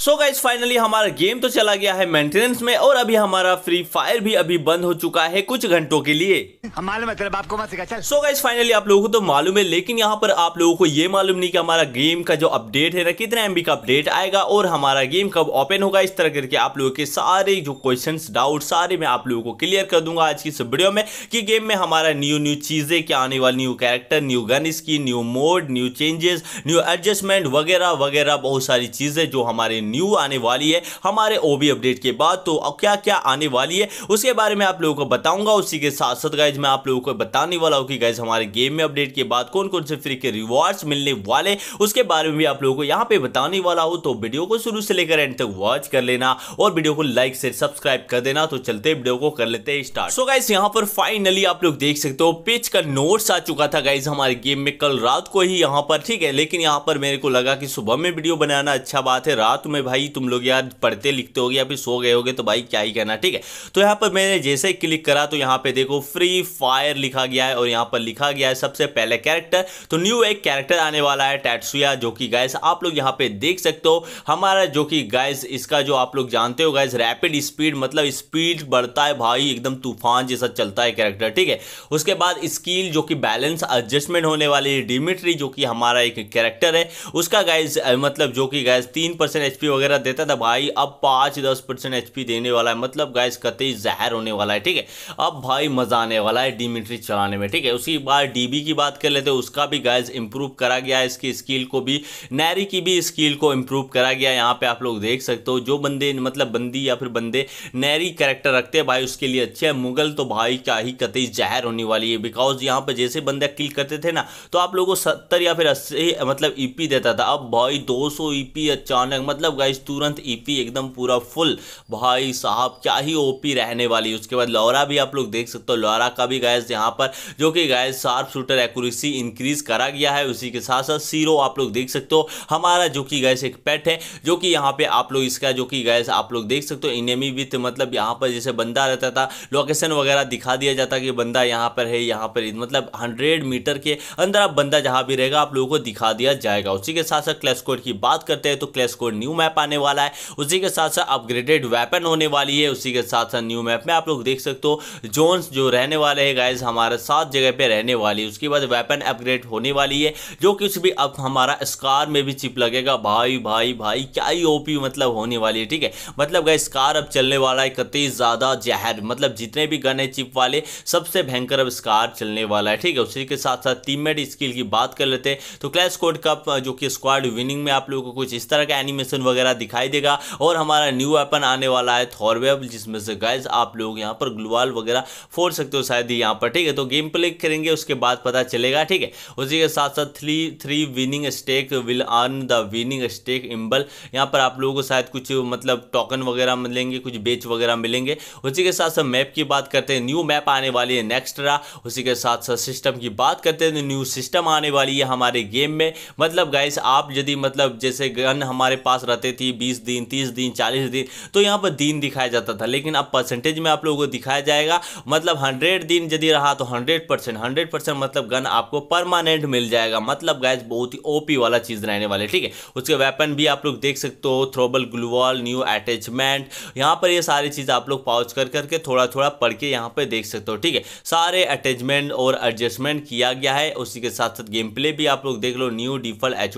सो guys finally हमारा game तो चला गया है मेंटेनेंस में और अभी हमारा फ्री फायर भी अभी बंद हो चुका है कुछ घंटों के लिए मालूम है तेरे बाप को चल सो गाइज फाइनली आप लोगों को तो मालूम है लेकिन यहाँ पर आप लोगों को ये मालूम नहीं कि हमारा गेम का जो अपडेट है ना कितना एमबी का अपडेट आएगा और हमारा गेम कब ओपन होगा इस तरह करके आप लोगों के सारे जो क्वेश्चन डाउट सारे मैं आप लोगों को क्लियर कर दूंगा आज की इस वीडियो में कि गेम में हमारा न्यू न्यू चीजें क्या आने वाली न्यू कैरेक्टर न्यू गन स्की new mode new changes new adjustment वगैरह वगैरह बहुत सारी चीजें जो हमारे न्यू आने वाली है हमारे ओबी अपडेट के बाद तो क्या क्या आने वाली है उसके बारे में आप लोगों को बताऊंगा उसी के साथ साथ गाइज मैं आप लोगों को बताने वाला हूँ कि गाइज हमारे गेम में अपडेट के बाद कौन कौन से फ्री के रिवॉर्ड्स मिलने वाले उसके बारे में भी आप लोगों को यहाँ पे बताने वाला हूँ तो वीडियो को शुरू से लेकर एंड तक वॉच कर लेना और वीडियो को लाइक से सब्सक्राइब कर देना तो चलते वीडियो को कर लेते हैं स्टार्ट सो गाइज यहाँ पर फाइनली आप लोग देख सकते हो पिच का नोट्स आ चुका था गाइज हमारे गेम में कल रात को ही यहाँ पर ठीक है लेकिन यहाँ पर मेरे को लगा कि सुबह में वीडियो बनाना अच्छा बात है रात में में भाई तुम लोग यार पढ़ते लिखते हो या फिर सो गए होगे तो भाई क्या ही कहना ठीक है तो यहाँ पर मैंने जैसे ही क्लिक करा तो यहाँ पे देखो फ्री फायर लिखा गया है और यहाँ पर लिखा गया है सबसे पहले कैरेक्टर तो न्यू एक कैरेक्टर आने वाला है टैटसुया जो कि गाइस आप लोग यहाँ पे देख सकते हो हमारा जो कि गाइस इसका जो आप लोग जानते हो गाइस रैपिड स्पीड मतलब स्पीड बढ़ता है भाई एकदम तूफान जैसा चलता है कैरेक्टर ठीक है उसके बाद स्किल जो कि बैलेंस एडजस्टमेंट होने वाली है डिमिट्री जो कि हमारा एक कैरेक्टर है उसका गाइज मतलब जो कि गाइज तीन परसेंट एचपी वगैरह देता था भाई अब पाँच दस परसेंट एच देने वाला है मतलब गाइस कतई जहर होने वाला है ठीक है अब भाई मज़ा आने वाला है डीमिट्री चलाने में ठीक है उसी बार डीबी की बात कर लेते उसका भी गाइज इंप्रूव करा गया इसकी स्किल को भी नैरी की भी स्किल को इंप्रूव करा गया यहाँ पे आप लोग देख सकते हो जो बंदे मतलब बंदी या फिर बंदे नैरी कैरेक्टर रखते हैं भाई उसके लिए अच्छे है मुगल तो भाई क्या ही कतई जहर होने वाली है बिकॉज यहाँ पर जैसे बंदे किल करते थे ना तो आप लोगों को सत्तर या फिर अस्सी मतलब ईपी e देता था अब भाई दो सौ ईपी e अचानक मतलब गाइज तुरंत ईपी e एकदम पूरा फुल भाई साहब क्या ही ओपी रहने वाली उसके बाद लौरा भी आप लोग देख सकते हो लौरा का भी गाइज यहाँ पर जो कि guys sharp shooter accuracy increase करा गया है उसी के साथ साथ सीरो आप लोग देख सकते हो हमारा जो कि गैस एक पेट है जो कि यहाँ पे आप लोग इसका जो कि गैस आप लोग देख सकते हो इनमी विथ मतलब यहाँ पर जैसे बंदा रहता था लोकेशन वगैरह दिखा दिया जाता कि बंदा यहाँ पर है यहाँ पर मतलब हंड्रेड मीटर के अंदर आप बंदा जहाँ भी रहेगा आप लोगों को दिखा दिया जाएगा उसी के साथ साथ क्लैश कोड की बात करते हैं तो clash code new map map आने वाला है उसी के साथ साथ अपग्रेडेड वेपन होने वाली है उसी के साथ साथ न्यू मैप में आप लोग देख सकते हो जोन्स जो रहने वाले हैं गाइज हमारे सात जगह पे रहने वाली है उसके बाद वेपन अपग्रेड होने वाली है जो कुछ भी अब हमारा स्कार में भी चिप लगेगा भाई भाई भाई क्या ही ओपी मतलब होने वाली है ठीक है मतलब गाइज स्कार अब चलने वाला है कति ज़्यादा जहर मतलब जितने भी गन है चिप वाले सबसे भयंकर अब स्कार चलने वाला है ठीक है उसी के साथ साथ टीममेट स्किल की बात कर लेते हैं तो क्लैश कोड कप जो कि स्क्वाड विनिंग में आप लोगों को कुछ इस तरह का एनिमेशन वगैरह वगैरह दिखाई देगा और हमारा न्यू वेपन आने वाला है थॉरवेब जिसमें से गाइज आप लोग यहाँ पर ग्लोवाल वगैरह फोड़ सकते हो शायद यहाँ पर ठीक है तो गेम प्ले करेंगे उसके बाद पता चलेगा ठीक है उसी के साथ साथ three three winning streak will earn the winning streak emblem यहाँ पर आप लोगों को शायद कुछ मतलब टोकन वगैरह मिलेंगे कुछ बेच वगैरह मिलेंगे उसी के साथ साथ मैप की बात करते हैं न्यू मैप आने वाली है नेक्स्ट रहा उसी के साथ साथ सिस्टम की बात करते हैं तो न्यू सिस्टम आने वाली है हमारे गेम में मतलब गाइस आप यदि मतलब जैसे गन हमारे पास रहते आती थी बीस दिन तीस दिन चालीस दिन तो यहाँ पर दिन दिखाया जाता था लेकिन अब परसेंटेज में आप लोगों को दिखाया जाएगा मतलब हंड्रेड दिन यदि रहा तो हंड्रेड परसेंट हंड्रेड परसेंट मतलब गन आपको परमानेंट मिल जाएगा मतलब गैस बहुत ही ओपी वाला चीज़ रहने वाले ठीक है उसके वेपन भी आप लोग देख सकते हो थ्रोबल ग्लूवॉल न्यू अटैचमेंट यहाँ पर ये सारी चीज़ आप लोग पाउच कर करके थोड़ा थोड़ा पढ़ के यहाँ पर देख सकते हो ठीक है सारे अटैचमेंट और एडजस्टमेंट किया गया है उसी के साथ साथ गेम प्ले भी आप लोग देख लो न्यू डिफल एच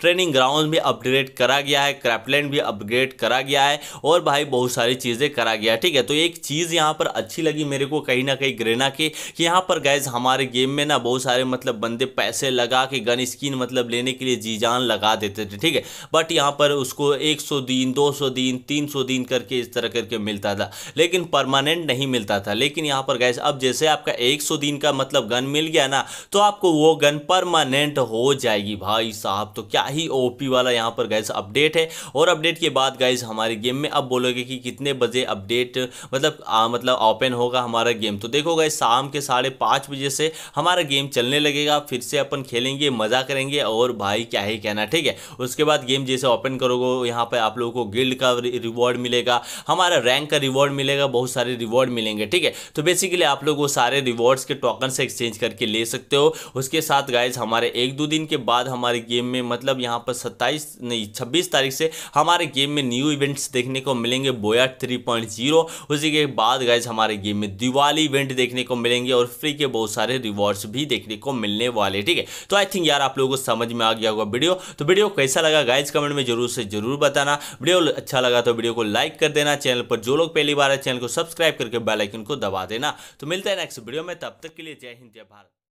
ट्रेनिंग ग्राउंड भी अपग्रेड करा गया है क्रैपलैंड भी अपग्रेड करा गया है और भाई बहुत सारी चीज़ें करा गया ठीक है तो एक चीज़ यहाँ पर अच्छी लगी मेरे को कहीं ना कहीं ग्रेना के कि यहाँ पर गैज हमारे गेम में ना बहुत सारे मतलब बंदे पैसे लगा के गन स्किन मतलब लेने के लिए जी जान लगा देते थे ठीक है बट यहाँ पर उसको एक सौ दिन दो सौ दिन तीन सौ दिन करके इस तरह करके मिलता था लेकिन परमानेंट नहीं मिलता था लेकिन यहाँ पर गैस अब जैसे आपका एक सौ दिन का मतलब गन मिल गया ना तो आपको वो गन परमानेंट हो जाएगी भाई साहब तो क्या ही ओपी वाला यहाँ पर गैस अपडेट है और अपडेट के बाद गाइज हमारे गेम में अब बोलोगे कि कितने बजे अपडेट मतलब आ, मतलब ओपन होगा हमारा गेम तो देखो गाइज शाम के साढ़े पाँच बजे से हमारा गेम चलने लगेगा फिर से अपन खेलेंगे मज़ा करेंगे और भाई क्या ही कहना ठीक है उसके बाद गेम जैसे ओपन करोगे यहाँ पर आप लोगों को गिल्ड का रिवॉर्ड मिलेगा हमारा रैंक का रिवॉर्ड मिलेगा बहुत सारे रिवॉर्ड मिलेंगे ठीक है तो बेसिकली आप लोग वो सारे रिवॉर्ड्स के टोकन से एक्सचेंज करके ले सकते हो उसके साथ गाइज हमारे एक दो दिन के बाद हमारे गेम में मतलब यहाँ पर सत्ताईस नहीं छब्बीस तारीख से हमारे गेम में न्यू इवेंट्स देखने को मिलेंगे बोया थ्री पॉइंट जीरो उसी के बाद गाइज हमारे गेम में दिवाली इवेंट देखने को मिलेंगे और फ्री के बहुत सारे रिवॉर्ड्स भी देखने को मिलने वाले ठीक है तो आई थिंक यार आप लोगों को समझ में आ गया होगा वीडियो तो वीडियो कैसा लगा गाइज कमेंट में जरूर से जरूर बताना वीडियो अच्छा लगा तो वीडियो को लाइक कर देना चैनल पर जो लोग पहली बार है चैनल को सब्सक्राइब करके बेलाइकन को दबा देना तो मिलता है नेक्स्ट वीडियो में तब तक के लिए जय हिंद जय भारत